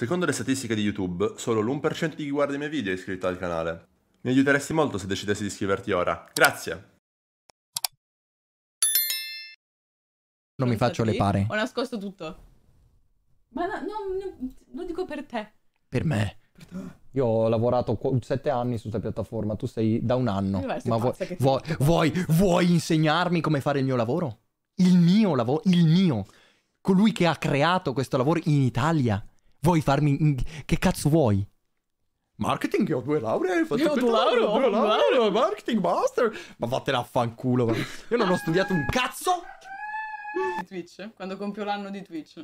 Secondo le statistiche di YouTube, solo l'1% di chi guarda i miei video è iscritto al canale. Mi aiuteresti molto se decidessi di iscriverti ora. Grazie! Non mi faccio le pare. Ho nascosto tutto. Ma no, no, no, lo dico per te. Per me. Per te. Io ho lavorato 7 anni su questa piattaforma, tu sei da un anno. Vai, ma vuoi, vuoi, vuoi, vuoi insegnarmi come fare il mio lavoro? Il mio lavoro, il mio. Colui che ha creato questo lavoro in Italia. Vuoi farmi... Che cazzo vuoi? Marketing? Io ho due lauree. Io ho due lauree, ho due lauree. Marketing master. Ma vattene a fanculo. Ma. Io non ho studiato un cazzo. Di Twitch, quando compio l'anno di Twitch.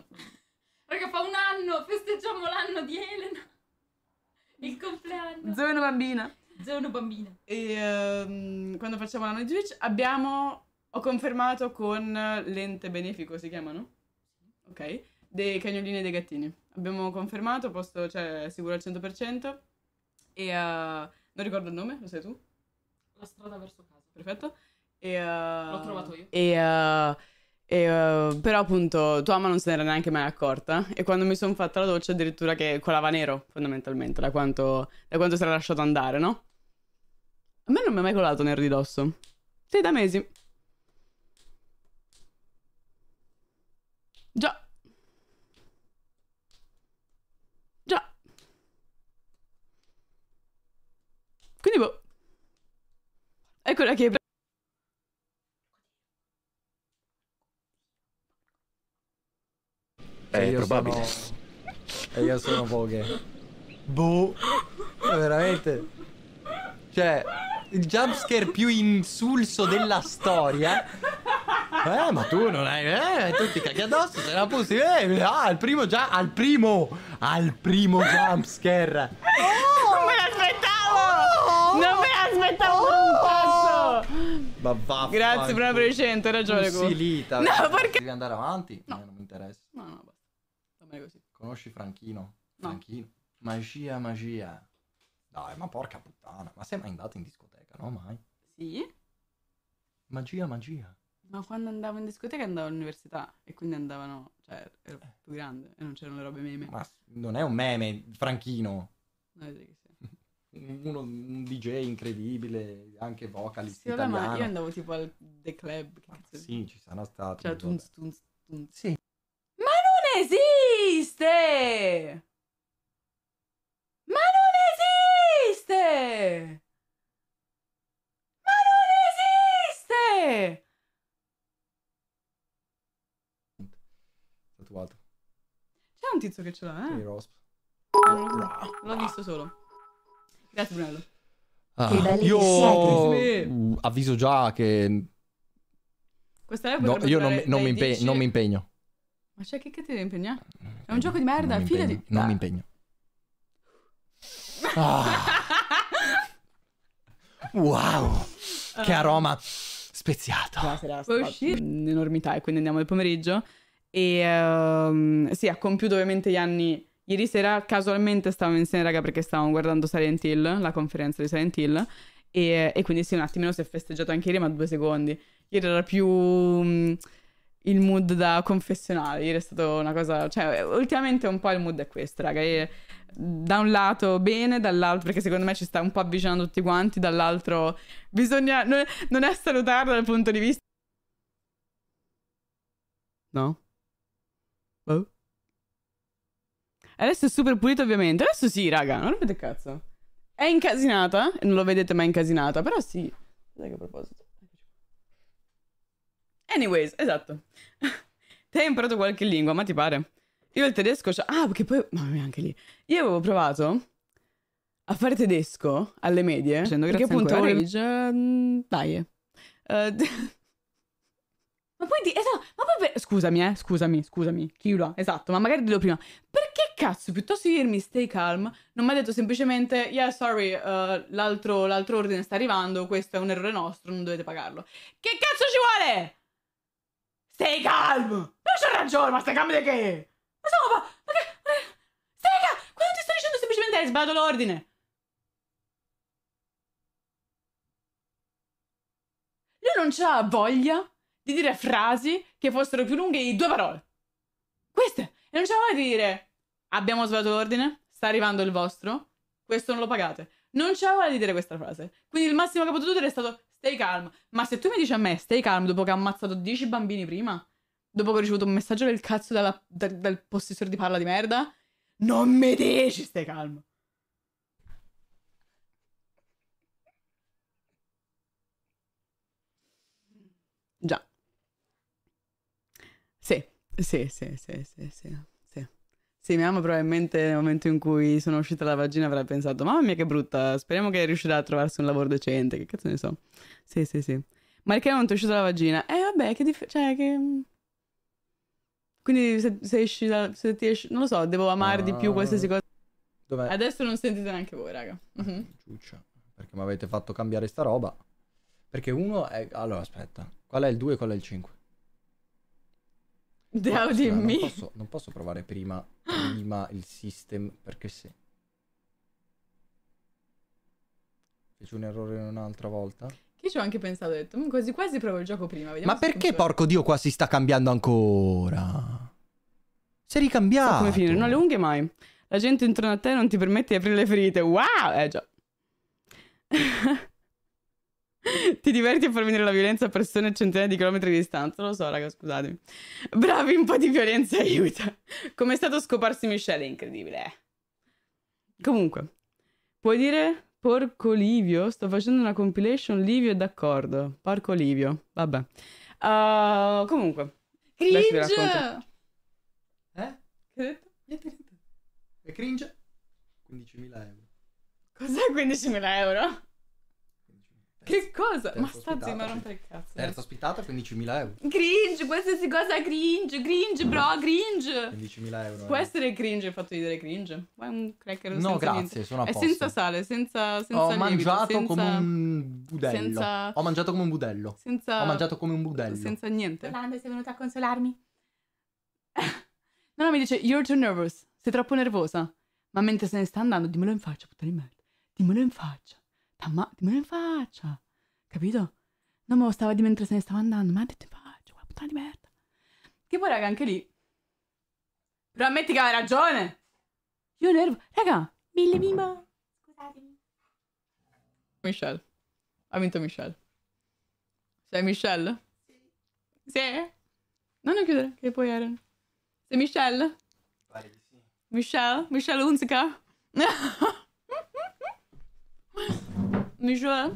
Raga, fa un anno, festeggiamo l'anno di Elena. Il compleanno. Zona bambina. Zona bambina. E um, quando facciamo l'anno di Twitch abbiamo... Ho confermato con l'ente benefico, si chiamano? Ok. Dei cagnolini e dei gattini abbiamo confermato, posto, cioè, sicuro al 100%. E uh, non ricordo il nome, lo sai tu? La strada verso casa. Perfetto. E, uh, L'ho trovato io. E, uh, e, però appunto tua mamma non se n'era neanche mai accorta e quando mi sono fatta la doccia addirittura che colava nero fondamentalmente da quanto, da quanto si era lasciato andare, no? A me non mi è mai colato nero di dosso. Sì, da mesi. Già. Quindi boh. Eccola che... Cioè, È probabile. E io sono poche. Boh. Ma veramente. Cioè, il jumpscare più insulso della storia. Eh, ma tu non hai. Eh, tu ti cacchi addosso, se la pussi. Eh, ah, al primo già. Al primo! Al primo jumpscare! Oh! aspettavo oh! un passo. Ma vaffanculo. Grazie bravo una precedente, hai ragione. Silita. No, perché? Devi andare avanti? No. Eh, non mi interessa. No, no, basta. Va bene così. Conosci Franchino? No. Franchino. Magia, magia. Dai, ma porca puttana. Ma sei mai andato in discoteca, no? Mai? Sì. Magia, magia. Ma quando andavo in discoteca andavo all'università e quindi andavano, cioè, ero eh. più grande e non c'erano le robe meme. Ma non è un meme, Franchino. No, che sì uno, un DJ incredibile, anche vocalist sì, vabbè, ma io andavo tipo al The Club. Che cazzo sì, ci sono stati. Cioè, tunz, tunz, tunz. Sì. Ma non esiste! Ma non esiste! Ma non esiste! Tatuato. C'è un tizio che ce l'ha, eh? Sì, Rosp. L'ho visto solo. Grazie Brunello. Ah, io sì. Mm, avviso già che... Questa no, io non, non, mi impe- non, mi impegno. Ma c'è chi che ti deve impegnare? È un eh, gioco di merda, fila di... Non ah. mi impegno. Ah. wow! Che ah. aroma speziato. Buonasera, Puoi uscire in enormità e quindi andiamo nel pomeriggio. E um, sì, ha compiuto ovviamente gli anni Ieri sera casualmente stavamo insieme, raga, perché stavamo guardando Silent Hill, la conferenza di Silent Hill. E, e quindi sì, un attimino si è festeggiato anche ieri, ma due secondi. Ieri era più mh, mm, il mood da confessionale. Ieri è stata una cosa. Cioè, ultimamente un po' il mood è questo, raga. E, da un lato bene, dall'altro, perché secondo me ci sta un po' avvicinando tutti quanti, dall'altro bisogna. Non, non è salutarlo dal punto di vista. No? Oh? Adesso è super pulito ovviamente. Adesso sì, raga, non rompete cazzo. È incasinata, non lo vedete ma è incasinata, però sì. Dai che a proposito. Anyways, esatto. Te hai imparato qualche lingua, ma ti pare? Io il tedesco... Ah, perché poi... Mamma mia, anche lì. Io avevo provato a fare tedesco alle medie. Facendo perché appunto... Avevo... Dai. Uh, Ma quindi, esatto, ma poi per, scusami, eh, scusami, scusami, chiudo, esatto, ma magari dillo prima. Perché cazzo, piuttosto di dirmi stay calm, non mi ha detto semplicemente, yeah, sorry, uh, l'altro, l'altro ordine sta arrivando, questo è un errore nostro, non dovete pagarlo. Che cazzo ci vuole? Stay calm! Non c'ho ragione, ma stai calm di che? Ma insomma, ma, ma che... Ma, stai calm! Quando ti sto dicendo semplicemente hai eh, sbagliato l'ordine. Lui non c'ha voglia di dire frasi che fossero più lunghe di due parole. Queste! E non ce la di dire abbiamo sbagliato l'ordine, sta arrivando il vostro, questo non lo pagate. Non ce la di dire questa frase. Quindi il massimo che ho potuto dire è stato stay calm. Ma se tu mi dici a me stay calm dopo che ha ammazzato 10 bambini prima, dopo che ho ricevuto un messaggio del cazzo dalla, da, dal possessore di palla di merda, non mi dici stai calmo. Sì, sì, sì, sì, sì. Sì, sì mia mamma probabilmente nel momento in cui sono uscita dalla vagina avrà pensato mamma mia che brutta, speriamo che riuscirà a trovarsi un lavoro decente, che cazzo ne so. Sì, sì, sì. Ma perché non ti è uscita dalla vagina? Eh vabbè, che dif- cioè che... Quindi se, se esci da, se ti esci... non lo so, devo amare ah, di più ah. qualsiasi cosa. Dov'è? Adesso non sentite neanche voi, raga. uh perché mi avete fatto cambiare sta roba. Perché uno è... Allora, aspetta. Qual è il 2 e qual è il 5? Deo di me. Posso, non posso provare prima, prima il system perché se... Fece un errore un'altra volta. Che ci ho anche pensato, ho detto, mm, quasi quasi provo il gioco prima. Ma perché porco dio qua si sta cambiando ancora? Si è ricambiato. So come finire, non le unghie mai. La gente intorno a te non ti permette di aprire le ferite. Wow! Eh già. Ti diverti a far venire la violenza a persone a centinaia di chilometri di distanza? Lo so, raga, scusatemi. Bravi, un po' di violenza aiuta. Come è stato scoparsi Michelle? È incredibile. Eh. Comunque, puoi dire porco Livio? Sto facendo una compilation, Livio è d'accordo. Porco Livio, vabbè. Uh, comunque. Cringe! Eh? Che hai detto? Niente, niente. È cringe? 15.000 euro. Cos'è 15.000 euro? Che cosa? Terzo ma sta zitto, ma rompe il cazzo. Terza ospitata, 15.000 euro. Cringe, qualsiasi cosa cringe, cringe bro, cringe. 15.000 euro. Può eh. essere cringe il fatto di dire cringe. Vuoi un cracker No, grazie, niente. sono a posto. È senza sale, senza, senza Ho lievito, mangiato senza... come un budello. Senza... Ho mangiato come un budello. Senza... Ho mangiato come un budello. Senza niente. Orlando, sei venuta a consolarmi? no, no, mi dice, you're too nervous, sei troppo nervosa. Ma mentre se ne sta andando, dimmelo in faccia, puttana di merda. Dimmelo in faccia. Ah, ma me ne faccia, capito? Non me lo stava di mentre se ne stava andando, ma ha detto in faccia, guarda, puttana di merda. Che poi, raga, anche lì. Però ammetti che aveva ragione. Io nervo. Raga, mille mima. Scusatemi. Michelle. Ha vinto Michelle. Sei Michelle? Sì. Sì? No, non chiudere, che poi Eren. Sei Michelle? Pare di sì. Michelle? Michelle Unzica? Michel?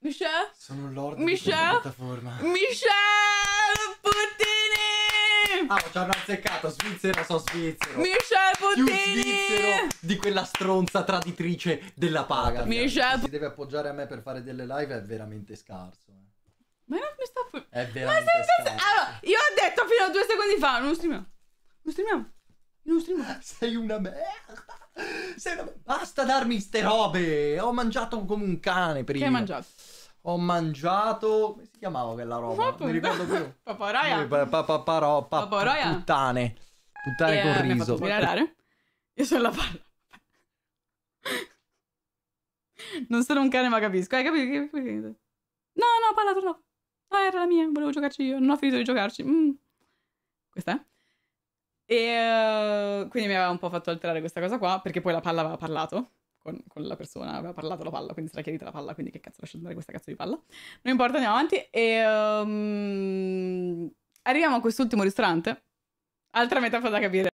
Michel? Sono Lord Michel? di piattaforma. Michel Puttini! Ah, ci hanno azzeccato, svizzero, so Svizzero. Michel Puttini! Più Svizzero di quella stronza traditrice della paga. Michel... si deve appoggiare a me per fare delle live è veramente scarso. Eh. Ma non mi sta fuori. È veramente Ma senza... Allora, io ho detto fino a due secondi fa, non streamiamo. Non streamiamo. Non streamiamo. Sei una merda. Sei una merda. Basta darmi ste robe! Ho mangiato come un cane prima. Che hai mangiato? Ho mangiato. Come si chiamava quella roba? Non mi ricordo più. Paparaia. Paparaia. Paparaia. Puttane. Puttane con riso. Mi fatto Io sono la palla. Non sono un cane, ma capisco. Hai eh, capito? No, no, palla, torna. No, era la mia. Volevo giocarci io. Non ho finito di giocarci. Mm. Questa è? E uh, quindi mi aveva un po' fatto alterare questa cosa qua, perché poi la palla aveva parlato con, con la persona, aveva parlato la palla, quindi si era chiarita la palla, quindi che cazzo lascio andare questa cazzo di palla. Non importa, andiamo avanti. E um, arriviamo a quest'ultimo ristorante. Altra metafora da capire.